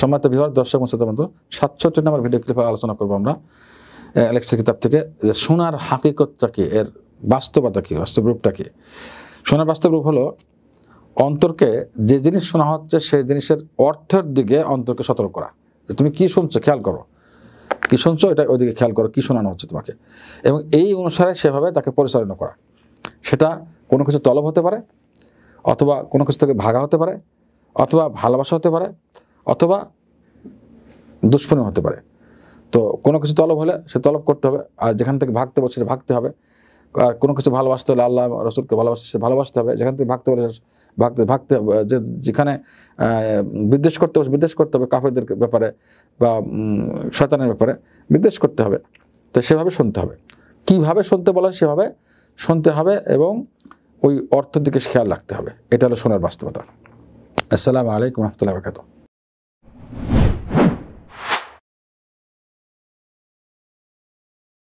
সম্মানিত বিহার দর্শক বন্ধু সাতষট্টি নম্বর ভিডিও ক্লিপে আলোচনা করবো আমরা অ্যালেক্সের কিতাব থেকে যে সোনার হাকিকতটা কি এর বাস্তবতা কি বাস্তব রূপটা কি সোনার বাস্তব রূপ হলো অন্তরকে যে জিনিস শোনা হচ্ছে সেই জিনিসের অর্থের দিকে অন্তরকে সতর্ক করা যে তুমি কি শুনছো খেয়াল করো কী শুনছো এটা ওইদিকে খেয়াল করো কী শোনানো হচ্ছে তোমাকে এবং এই অনুসারে সেভাবে তাকে পরিচালনা করা সেটা কোনো কিছু তলব হতে পারে অথবা কোনো কিছু থেকে ভাগা হতে পারে অথবা ভালোবাসা হতে পারে অথবা দুষ্পণ হতে পারে তো কোনো কিছু তলব হলে সে তলব করতে হবে আর যেখান থেকে ভাগতে বলছে সেটা ভাগতে হবে আর কোনো কিছু ভালোবাসতে হলে আল্লাহ রসুলকে ভালোবাসতে সে ভালোবাসতে হবে যেখান থেকে ভাগতে বলে ভাগতে ভাগতে যে যেখানে বিদ্বেষ করতে হবে বিদ্বেষ করতে হবে কাফেরদের ব্যাপারে বা শয়তানের ব্যাপারে বিদ্বেষ করতে হবে তো সেভাবে শুনতে হবে কিভাবে শুনতে বলা সেভাবে শুনতে হবে এবং ওই অর্থের দিকে খেয়াল রাখতে হবে এটা হলো শোনার বাস্তবতা আসসালামু আলাইকুম রহমতুল্লাহ বরকাতুহ